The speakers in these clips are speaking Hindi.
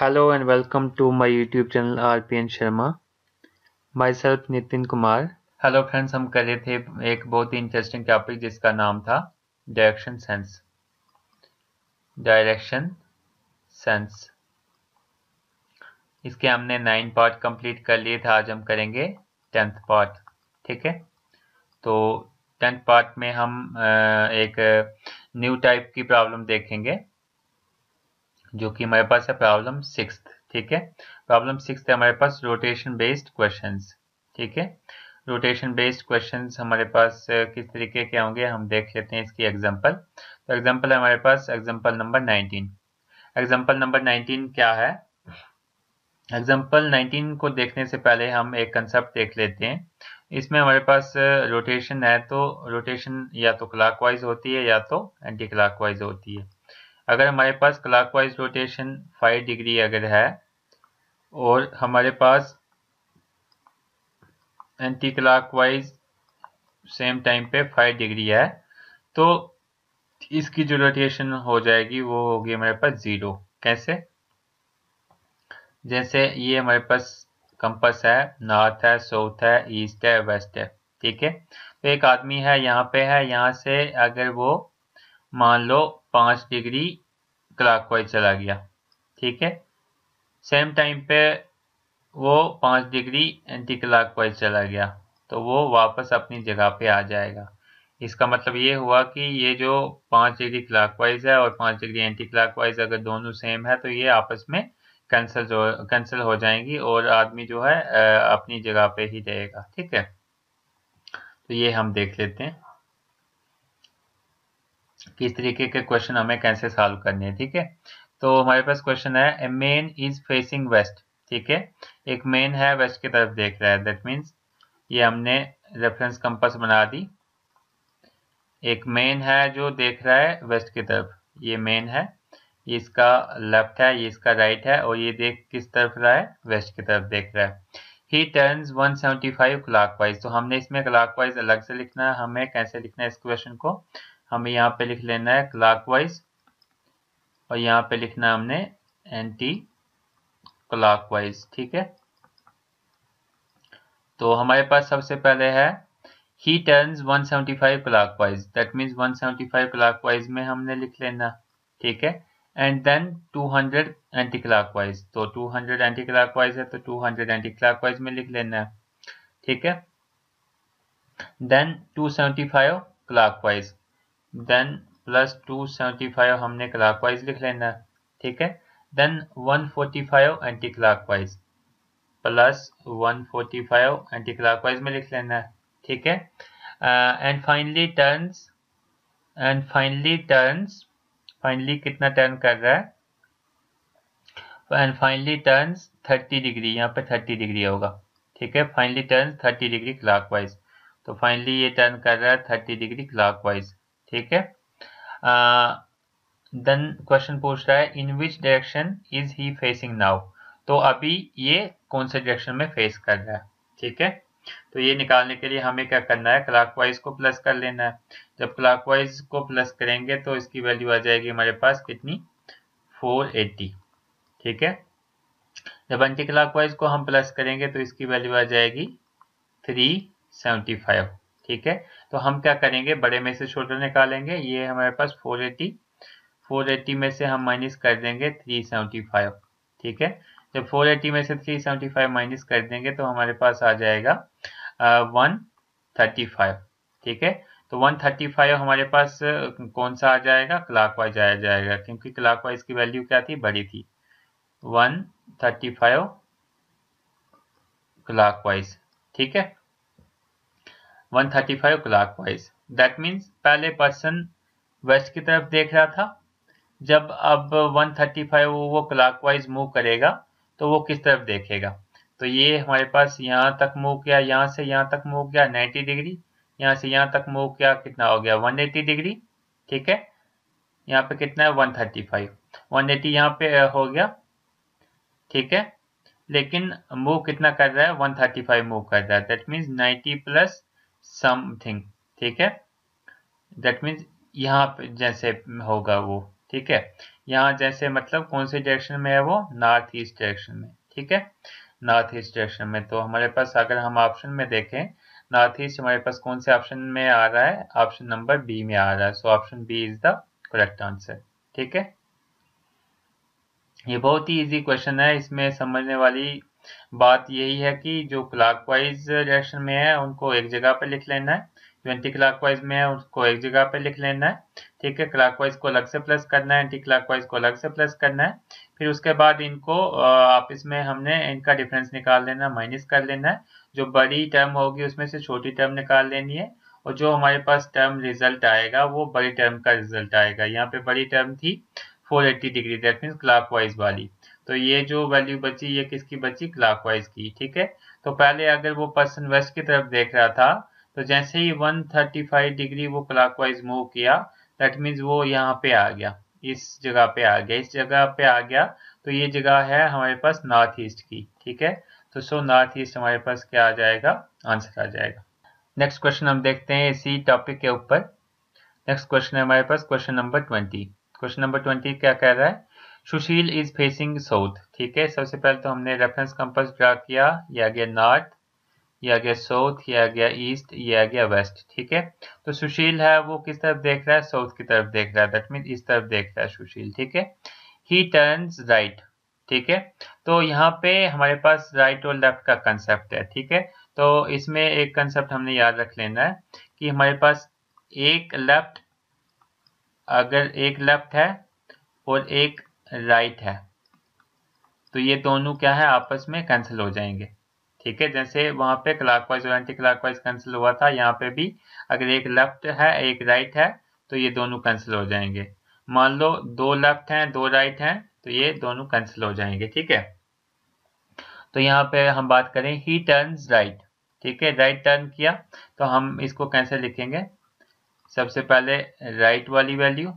Hello and welcome to my YouTube channel R P N Sharma myself Nitin Kumar hello friends हम कर रहे थे एक बहुत ही इंटरेस्टिंग टॉपिक जिसका नाम था डायरेक्शन सेंस डायरेक्शन सेंस इसके हमने नाइन पार्ट कंप्लीट कर लिए थे आज हम करेंगे टेंथ पार्ट ठीक है तो टेंथ पार्ट में हम एक न्यू टाइप की प्रॉब्लम देखेंगे जो कि हमारे पास है प्रॉब्लम सिक्स ठीक है प्रॉब्लम सिक्स है हमारे पास रोटेशन बेस्ड क्वेश्चन ठीक है रोटेशन बेस्ड क्वेश्चन हमारे पास किस तरीके के होंगे हम देख लेते हैं इसकी एग्जाम्पल तो एग्जाम्पल है हमारे पास example number nineteen example number nineteen क्या है एग्जाम्पल नाइनटीन को देखने से पहले हम एक कंसेप्ट देख लेते हैं इसमें हमारे पास रोटेशन है तो रोटेशन या तो क्लॉकवाइज होती है या तो एंटी क्लॉकवाइज होती है अगर हमारे पास क्लॉकवाइज रोटेशन फाइव डिग्री अगर है और हमारे पास एंटी क्लॉकवाइज सेम टाइम पे फाइव डिग्री है तो इसकी जो रोटेशन हो जाएगी वो होगी हमारे पास ज़ीरो कैसे जैसे ये हमारे पास कंपस है नॉर्थ है साउथ है ईस्ट है वेस्ट है ठीक है तो एक आदमी है यहाँ पे है यहाँ से अगर वो मान लो पाँच डिग्री क्लाक वाइज चला गया ठीक है सेम टाइम पे वो पाँच डिग्री एंटी क्लाक वाइज चला गया तो वो वापस अपनी जगह पे आ जाएगा इसका मतलब ये हुआ कि ये जो पाँच डिग्री क्लाक वाइज है और पाँच डिग्री एंटी क्लाक वाइज अगर दोनों सेम है तो ये आपस में कैंसिल जो कैंसिल हो जाएंगी और आदमी जो है अपनी जगह पे ही रहेगा ठीक है तो ये हम देख लेते हैं किस तरीके के क्वेश्चन हमें कैसे सॉल्व करने हैं ठीक है तो हमारे पास क्वेश्चन है a man is facing west ठीक है एक मेन है वेस्ट की तरफ देख रहा है दैट मीन्स ये हमने रेफरेंस कंपस बना दी एक मेन है जो देख रहा है वेस्ट की तरफ ये मेन है ये इसका लेफ्ट है ये इसका राइट right है और ये देख किस तरफ रहा है वेस्ट की तरफ देख रहा है he turn 175 seventy five clockwise तो हमने इसमें क्लाक वाइज अलग से लिखना है हमें कैसे लिखना है इस क्वेश्चन को हमें यहाँ पे लिख लेना है क्लाकवाइज और यहाँ पे लिखना है हमने एंटी क्लाकवाइज ठीक है तो हमारे पास सबसे पहले है he turn 175 clockwise that means one seventy में हमने लिख लेना ठीक है एंड देन 200 एंटी क्लाकवाइज तो 200 एंटी क्लाकवाइज है तो 200 एंटी क्लाकवाइज में लिख लेना है ठीक है then 275 clockwise then plus two seventy five हमने क्लाक वाइज लिख लेना ठीक है then one forty five anti clockwise plus one forty five anti clockwise में लिख लेना ठीक है and finally turns and finally turns finally कितना टर्न कर रहा है and finally turns thirty degree यहाँ पे थर्टी डिग्री होगा ठीक है finally turns thirty degree clockwise तो फाइनली ये टर्न कर रहा है थर्टी डिग्री क्लाकवाइज ठीक है देन क्वेश्चन पूछ रहा है in which direction is he facing now तो अभी ये कौन से डायरेक्शन में फेस कर रहा है ठीक है तो ये निकालने के लिए हमें क्या करना है क्लॉकवाइज को प्लस कर लेना है जब क्लॉकवाइज को प्लस करेंगे तो इसकी वैल्यू आ जाएगी हमारे पास कितनी 480 ठीक है जब एंटी क्लॉकवाइज को हम प्लस करेंगे तो इसकी वैल्यू आ जाएगी 375 ठीक है तो हम क्या करेंगे बड़े में से छोटा निकालेंगे ये हमारे पास 480 480 में से हम माइनस कर देंगे 375 ठीक है जब 480 में से 375 माइनस कर देंगे तो हमारे पास आ जाएगा वन थर्टी फाइव ठीक है तो 135 हमारे पास कौन सा आ जाएगा वाइज आ जाएगा क्योंकि वाइज की वैल्यू क्या थी बड़ी थी 135 क्लाकवाइज ठीक है 135 क्लाक वाइज दैट मीन्स पहले पर्सन वेस्ट की तरफ देख रहा था जब अब 135 वो क्लाक वाइज मूव करेगा तो वो किस तरफ देखेगा तो ये हमारे पास यहाँ तक मूव किया यहाँ से यहाँ तक मूव किया 90 डिग्री यहाँ से यहाँ तक मूव किया कितना हो गया 180 डिग्री ठीक है यहाँ पे कितना है 135 180 यहाँ पे हो गया ठीक है लेकिन मूव कितना कर रहा है 135 मूव कर रहा है दैट मीन्स 90 प्लस समथिंग ठीक है दैट मीन्स यहाँ पे जैसे होगा वो ठीक है यहाँ जैसे मतलब कौन से डायरेक्शन में है वो नॉर्थ ईस्ट डायरेक्शन में ठीक है नॉर्थ ईस्ट डायरेक्शन में तो हमारे पास अगर हम ऑप्शन में देखें नॉर्थ ईस्ट हमारे पास कौन से ऑप्शन में आ रहा है ऑप्शन नंबर बी में आ रहा है so option B is the correct answer ठीक है ये बहुत ही इजी क्वेश्चन है इसमें समझने वाली बात यही है कि जो क्लॉकवाइज डायरेक्शन में है उनको एक जगह पर लिख लेना है जो एंटी क्लॉकवाइज में है उसको एक जगह पर लिख लेना है ठीक है क्लॉकवाइज को अलग से प्लस करना है एंटी क्लॉकवाइज को अलग से प्लस करना है फिर उसके बाद इनको आपस में हमने इनका डिफरेंस निकाल लेना माइनस कर लेना है जो बड़ी टर्म होगी उसमें से छोटी टर्म निकाल लेनी है और जो हमारे पास टर्म रिजल्ट आएगा वो बड़ी टर्म का रिजल्ट आएगा यहाँ पे बड़ी टर्म थी 480 डिग्री दैट मीन्स वाइज वाली तो ये जो वैल्यू बची ये किसकी बची क्लॉकवाइज की ठीक है तो पहले अगर वो पर्सन वेस्ट की तरफ देख रहा था तो जैसे ही 135 डिग्री वो क्लॉकवाइज मूव किया दैट मीन्स वो यहाँ पे आ गया इस जगह पे आ गया इस जगह पे आ गया तो ये जगह है हमारे पास नॉर्थ ईस्ट की ठीक है तो सो नॉर्थ ईस्ट हमारे पास क्या आ जाएगा आंसर आ जाएगा नेक्स्ट क्वेश्चन हम देखते हैं इसी टॉपिक के ऊपर नेक्स्ट क्वेश्चन है हमारे पास question number twenty question number twenty क्या कह रहा है सुशील इज फेसिंग साउथ ठीक है सबसे पहले तो हमने रेफरेंस कंपास ड्रा किया ये आ गया नॉर्थ ये आ गया साउथ ये आ गया ईस्ट ये आ गया वेस्ट ठीक है तो सुशील है वो किस तरफ देख रहा है साउथ की तरफ देख रहा है दैट मीन इस तरफ देख रहा है सुशील ठीक है ही टर्न्स राइट ठीक है तो यहाँ पे हमारे पास राइट और लेफ्ट का कंसेप्ट है ठीक है तो इसमें एक कंसेप्ट हमने याद रख लेना है कि हमारे पास एक लेफ्ट अगर एक लेफ्ट है और एक राइट है तो ये दोनों क्या है आपस में कैंसिल हो जाएंगे ठीक है जैसे वहां पे क्लॉकवाइज और एंटी क्लॉकवाइज कैंसिल हुआ था यहाँ पे भी अगर एक लेफ्ट है एक राइट है तो ये दोनों कैंसिल हो जाएंगे मान लो दो लेफ्ट हैं दो राइट हैं तो ये दोनों कैंसिल हो जाएंगे ठीक है तो यहाँ पे हम बात करें ही टर्न राइट ठीक है राइट टर्न किया तो हम इसको कैंसिल लिखेंगे सबसे पहले राइट वाली वैल्यू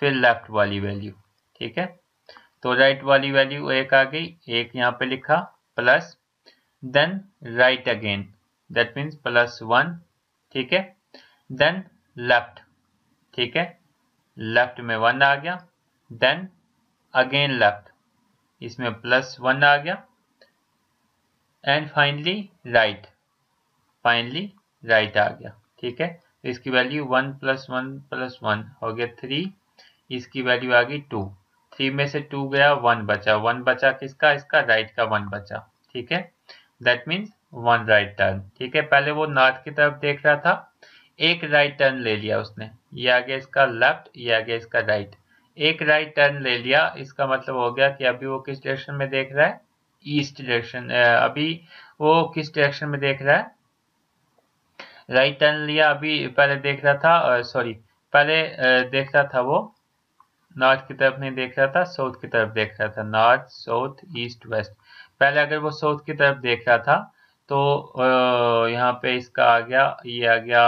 फिर लेफ्ट वाली वैल्यू ठीक है तो राइट वाली वैल्यू एक आ गई एक यहाँ पे लिखा plus then right again that means plus one ठीक है देन लेफ्ट ठीक है लेफ्ट में वन आ गया देन अगेन लेफ्ट इसमें प्लस वन आ गया and finally right finally right आ गया ठीक है इसकी value one plus one plus one हो गया थ्री इसकी वैल्यू आ गई टू थ्री में से टू गया वन बचा वन बचा किसका इसका राइट का वन बचा ठीक है that means one right turn ठीक है पहले वो नॉर्थ की तरफ देख रहा था एक राइट right टर्न ले लिया उसने ये आ गया इसका लेफ्ट ये आ गया इसका राइट right. एक राइट right टर्न ले लिया इसका मतलब हो गया कि अभी वो किस डायरेक्शन में देख रहा है ईस्ट डायरेक्शन अभी वो किस डायरेक्शन में देख रहा है राइट right टर्न लिया अभी पहले देख रहा था सॉरी पहले देख रहा था वो नॉर्थ की तरफ नहीं देख रहा था साउथ की तरफ देख रहा था नॉर्थ साउथ ईस्ट वेस्ट पहले अगर वो साउथ की तरफ देख रहा था तो यहाँ पे इसका आ गया ये आ गया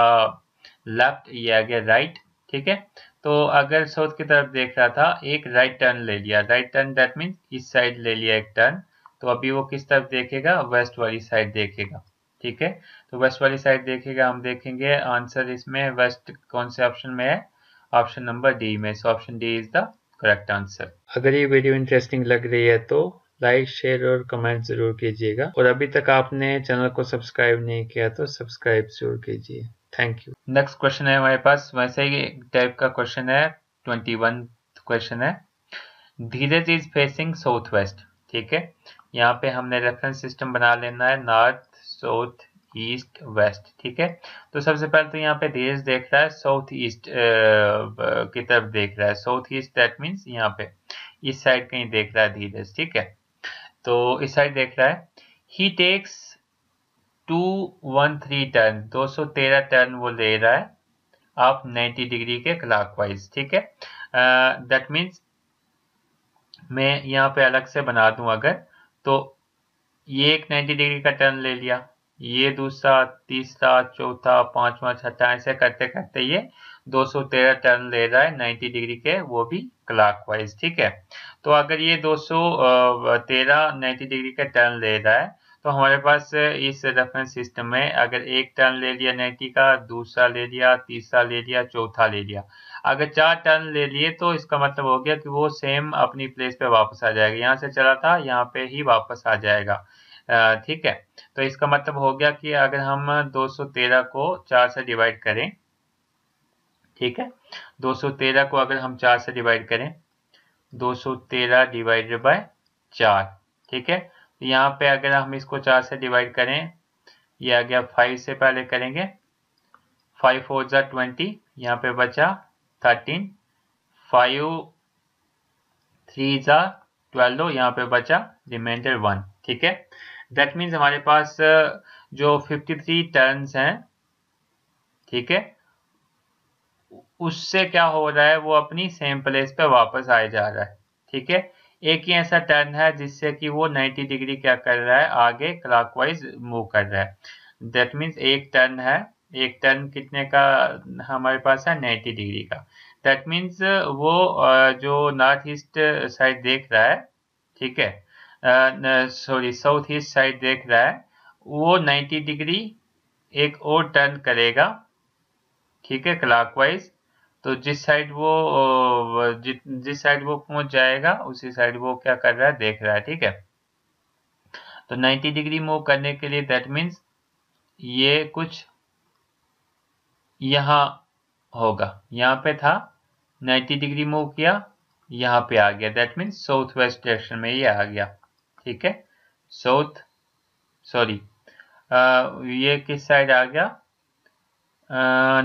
लेफ्ट ये आ गया राइट ठीक है तो अगर साउथ की तरफ देख रहा था एक राइट टर्न ले लिया राइट टर्न डेट मीन इस साइड ले लिया एक टर्न तो अभी वो किस तरफ देखेगा वेस्ट वाली साइड देखेगा ठीक है तो वेस्ट वाली साइड देखेगा हम देखेंगे आंसर इसमें वेस्ट कौन से ऑप्शन में है ऑप्शन नंबर डी में so option D is the correct answer अगर ये वीडियो इंटरेस्टिंग लग रही है तो लाइक शेयर और कमेंट जरूर कीजिएगा और अभी तक आपने चैनल को सब्सक्राइब नहीं किया तो सब्सक्राइब जरूर कीजिए थैंक यू नेक्स्ट क्वेश्चन है हमारे पास वैसे ही टाइप का क्वेश्चन है ट्वेंटी वन क्वेश्चन है Dheeraj is facing south west ठीक है यहाँ पे हमने रेफरेंस सिस्टम बना लेना है नॉर्थ साउथ ईस्ट वेस्ट ठीक है तो सबसे पहले तो यहाँ पे देश देख रहा है साउथ ईस्ट की तरफ देख रहा है साउथ ईस्ट दैट मीन्स यहाँ पे इस साइड कहीं देख रहा है धीरे ठीक है तो इस साइड देख रहा है he takes two one three turn दो सौ तेरह टर्न वो ले रहा है आप 90 डिग्री के क्लाक वाइज ठीक है दैट मीन्स मैं यहाँ पे अलग से बना दूं अगर तो ये एक 90 डिग्री का टर्न ले लिया ये दूसरा तीसरा चौथा पांचवा छठा ऐसे करते करते ये 213 टर्न ले रहा है 90 डिग्री के वो भी क्लॉकवाइज ठीक है तो अगर ये 213 90 डिग्री का टर्न ले रहा है तो हमारे पास इस रेफरेंस सिस्टम में अगर एक टर्न ले लिया नाइन्टी का दूसरा ले लिया तीसरा ले लिया चौथा ले लिया अगर चार टर्न ले लिए तो इसका मतलब हो गया कि वो सेम अपनी प्लेस पे वापस आ जाएगा यहाँ से चला था यहाँ पे ही वापस आ जाएगा ठीक है तो इसका मतलब हो गया कि अगर हम 213 को 4 से डिवाइड करें ठीक है 213 को अगर हम 4 से डिवाइड करें 213 डिवाइडेड बाय 4 ठीक है तो यहाँ पे अगर हम इसको 4 से डिवाइड करें ये आ गया 5 से पहले करेंगे 5 फोर ज़ा ट्वेंटी यहाँ पे बचा 13 फाइव थ्री ज़ा ट्वेल्व यहाँ पे बचा रिमाइंडर वन ठीक है दैट मीन्स हमारे पास uh, जो 53 टर्न्स हैं ठीक है उससे क्या हो रहा है वो अपनी सेम प्लेस पे वापस आए जा रहा है ठीक है एक ही ऐसा टर्न है जिससे कि वो 90 डिग्री क्या कर रहा है आगे क्लॉकवाइज मूव कर रहा है दैट मीन्स एक टर्न है एक टर्न कितने का हमारे पास है 90 डिग्री का दैट मीन्स uh, वो uh, जो नॉर्थ ईस्ट साइड देख रहा है ठीक है सॉरी साउथ ईस्ट साइड देख रहा है वो 90 डिग्री एक और टर्न करेगा ठीक है क्लॉकवाइज तो जिस साइड वो जिस साइड वो पहुंच जाएगा उसी साइड वो क्या कर रहा है देख रहा है ठीक है तो 90 डिग्री मूव करने के लिए दैट मीन्स ये कुछ यहां होगा यहां पे था 90 डिग्री मूव किया यहां पे आ गया that means south west direction में ये आ गया ठीक है साउथ सॉरी uh, ये किस साइड आ गया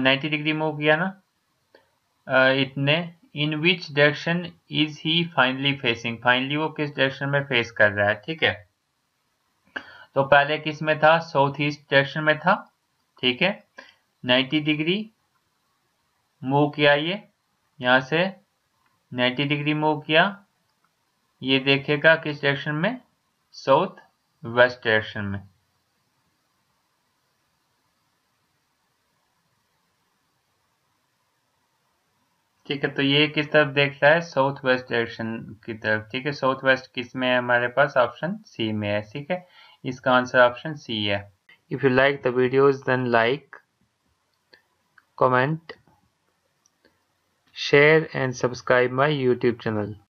नाइन्टी डिग्री मूव किया ना आ, uh, इतने in which direction is he finally facing finally वो किस डायरेक्शन में फेस कर रहा है ठीक है तो पहले किस में था साउथ ईस्ट डायरेक्शन में था ठीक है 90 डिग्री मूव किया ये यहां से 90 डिग्री मूव किया ये देखेगा किस डायरेक्शन में साउथ वेस्ट डायरेक्शन में ठीक है तो ये किस तरफ देख रहा है साउथ वेस्ट डायरेक्शन की तरफ ठीक है साउथ वेस्ट किस में है हमारे पास ऑप्शन सी में है ठीक है इसका आंसर ऑप्शन सी है if you like the videos then like comment share and subscribe my YouTube channel